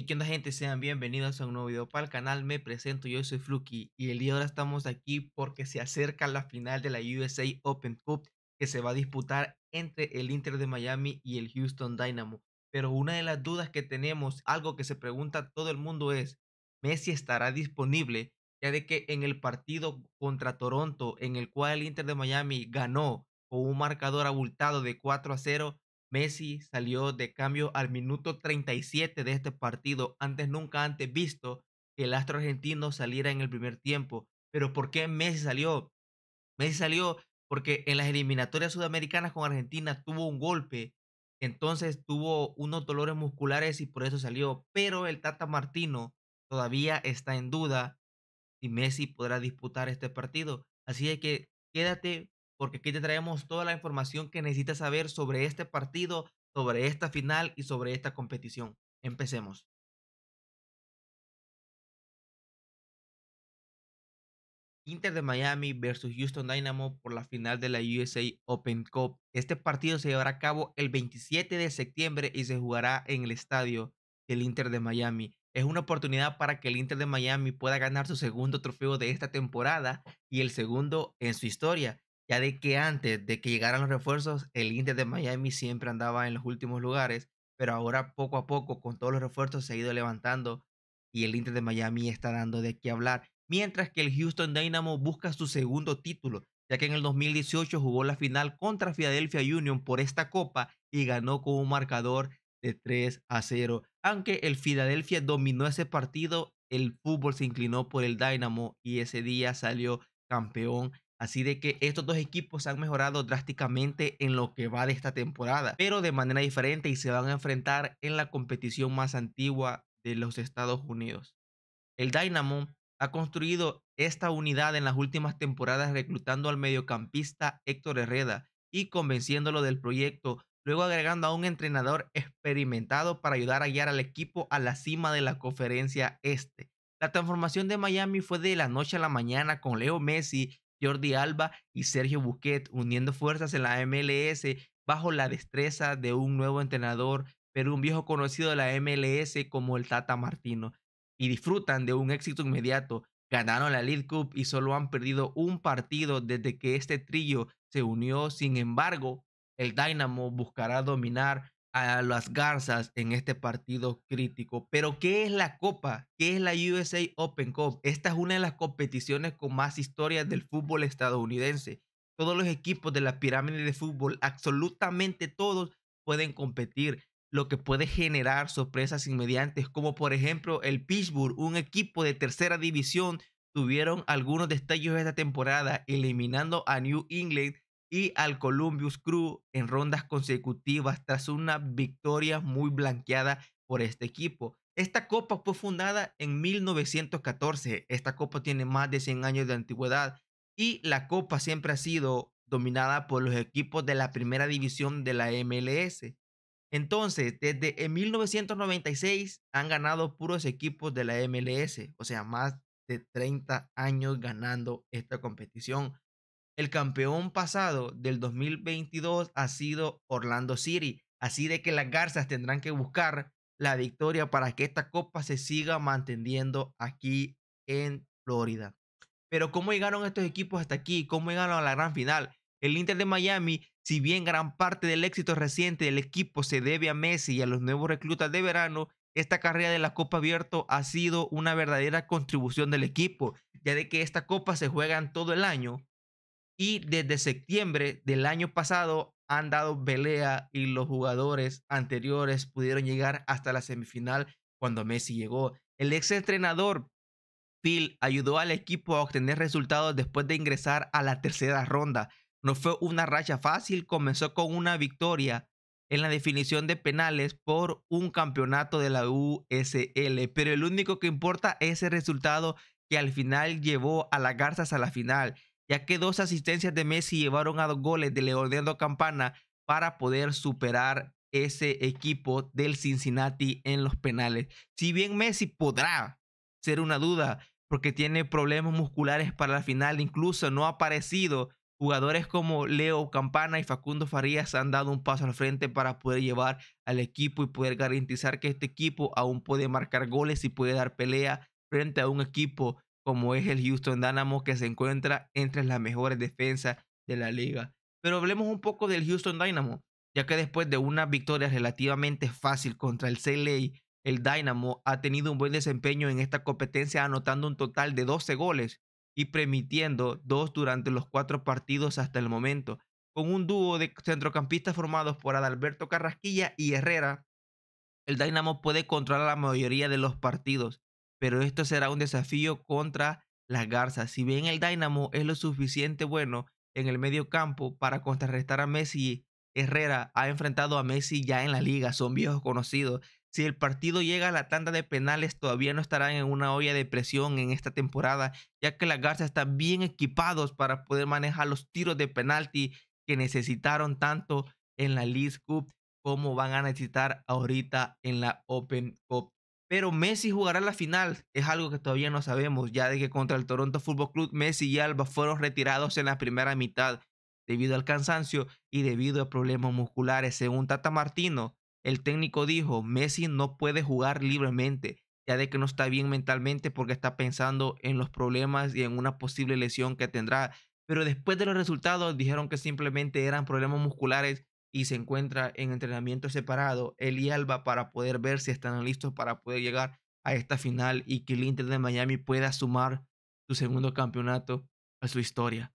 Y que onda gente, sean bienvenidos a un nuevo video para el canal, me presento, yo soy Fluky y el día de ahora estamos aquí porque se acerca la final de la USA Open Cup que se va a disputar entre el Inter de Miami y el Houston Dynamo. Pero una de las dudas que tenemos, algo que se pregunta todo el mundo es, ¿Messi estará disponible? Ya de que en el partido contra Toronto, en el cual el Inter de Miami ganó con un marcador abultado de 4 a 0, Messi salió de cambio al minuto 37 de este partido, antes nunca antes visto que el astro argentino saliera en el primer tiempo. Pero ¿por qué Messi salió? Messi salió porque en las eliminatorias sudamericanas con Argentina tuvo un golpe, entonces tuvo unos dolores musculares y por eso salió. Pero el Tata Martino todavía está en duda si Messi podrá disputar este partido. Así que quédate porque aquí te traemos toda la información que necesitas saber sobre este partido, sobre esta final y sobre esta competición. Empecemos. Inter de Miami versus Houston Dynamo por la final de la USA Open Cup. Este partido se llevará a cabo el 27 de septiembre y se jugará en el estadio del Inter de Miami. Es una oportunidad para que el Inter de Miami pueda ganar su segundo trofeo de esta temporada y el segundo en su historia ya de que antes de que llegaran los refuerzos, el Inter de Miami siempre andaba en los últimos lugares, pero ahora poco a poco con todos los refuerzos se ha ido levantando y el Inter de Miami está dando de qué hablar, mientras que el Houston Dynamo busca su segundo título, ya que en el 2018 jugó la final contra Philadelphia Union por esta copa y ganó con un marcador de 3 a 0. Aunque el Philadelphia dominó ese partido, el fútbol se inclinó por el Dynamo y ese día salió campeón Así de que estos dos equipos han mejorado drásticamente en lo que va de esta temporada, pero de manera diferente y se van a enfrentar en la competición más antigua de los Estados Unidos. El Dynamo ha construido esta unidad en las últimas temporadas reclutando al mediocampista Héctor Herrera y convenciéndolo del proyecto, luego agregando a un entrenador experimentado para ayudar a guiar al equipo a la cima de la conferencia este. La transformación de Miami fue de la noche a la mañana con Leo Messi Jordi Alba y Sergio Busquets uniendo fuerzas en la MLS bajo la destreza de un nuevo entrenador, pero un viejo conocido de la MLS como el Tata Martino. Y disfrutan de un éxito inmediato. Ganaron la League Cup y solo han perdido un partido desde que este trillo se unió. Sin embargo, el Dynamo buscará dominar a las garzas en este partido crítico. Pero ¿qué es la Copa? ¿Qué es la USA Open Cup? Esta es una de las competiciones con más historia del fútbol estadounidense. Todos los equipos de la pirámide de fútbol, absolutamente todos, pueden competir, lo que puede generar sorpresas inmediatas, como por ejemplo el Pittsburgh, un equipo de tercera división, tuvieron algunos destellos esta temporada, eliminando a New England y al Columbus Crew en rondas consecutivas tras una victoria muy blanqueada por este equipo. Esta copa fue fundada en 1914, esta copa tiene más de 100 años de antigüedad y la copa siempre ha sido dominada por los equipos de la primera división de la MLS. Entonces, desde en 1996 han ganado puros equipos de la MLS, o sea, más de 30 años ganando esta competición. El campeón pasado del 2022 ha sido Orlando City, así de que las Garzas tendrán que buscar la victoria para que esta copa se siga manteniendo aquí en Florida. Pero ¿cómo llegaron estos equipos hasta aquí? ¿Cómo llegaron a la gran final? El Inter de Miami, si bien gran parte del éxito reciente del equipo se debe a Messi y a los nuevos reclutas de verano, esta carrera de la Copa Abierto ha sido una verdadera contribución del equipo, ya de que esta copa se juega todo el año y desde septiembre del año pasado han dado pelea y los jugadores anteriores pudieron llegar hasta la semifinal cuando Messi llegó. El ex entrenador Phil ayudó al equipo a obtener resultados después de ingresar a la tercera ronda. No fue una racha fácil, comenzó con una victoria en la definición de penales por un campeonato de la USL, pero el único que importa es el resultado que al final llevó a las garzas a la final ya que dos asistencias de Messi llevaron a dos goles de Leonardo Campana para poder superar ese equipo del Cincinnati en los penales. Si bien Messi podrá ser una duda porque tiene problemas musculares para la final, incluso no ha aparecido, jugadores como Leo Campana y Facundo Farías han dado un paso al frente para poder llevar al equipo y poder garantizar que este equipo aún puede marcar goles y puede dar pelea frente a un equipo como es el Houston Dynamo, que se encuentra entre las mejores defensas de la liga. Pero hablemos un poco del Houston Dynamo, ya que después de una victoria relativamente fácil contra el CLA, el Dynamo ha tenido un buen desempeño en esta competencia, anotando un total de 12 goles y permitiendo dos durante los cuatro partidos hasta el momento, con un dúo de centrocampistas formados por Adalberto Carrasquilla y Herrera. El Dynamo puede controlar la mayoría de los partidos, pero esto será un desafío contra las garzas. Si bien el Dynamo es lo suficiente bueno en el medio campo para contrarrestar a Messi, Herrera ha enfrentado a Messi ya en la liga, son viejos conocidos. Si el partido llega a la tanda de penales, todavía no estarán en una olla de presión en esta temporada, ya que las garzas están bien equipados para poder manejar los tiros de penalti que necesitaron tanto en la League Cup como van a necesitar ahorita en la Open Cup. Pero Messi jugará la final, es algo que todavía no sabemos, ya de que contra el Toronto Football Club Messi y Alba fueron retirados en la primera mitad debido al cansancio y debido a problemas musculares. Según Tata Martino, el técnico dijo, Messi no puede jugar libremente, ya de que no está bien mentalmente porque está pensando en los problemas y en una posible lesión que tendrá. Pero después de los resultados dijeron que simplemente eran problemas musculares y se encuentra en entrenamiento separado él y Alba para poder ver si están listos para poder llegar a esta final y que el Inter de Miami pueda sumar su segundo campeonato a su historia.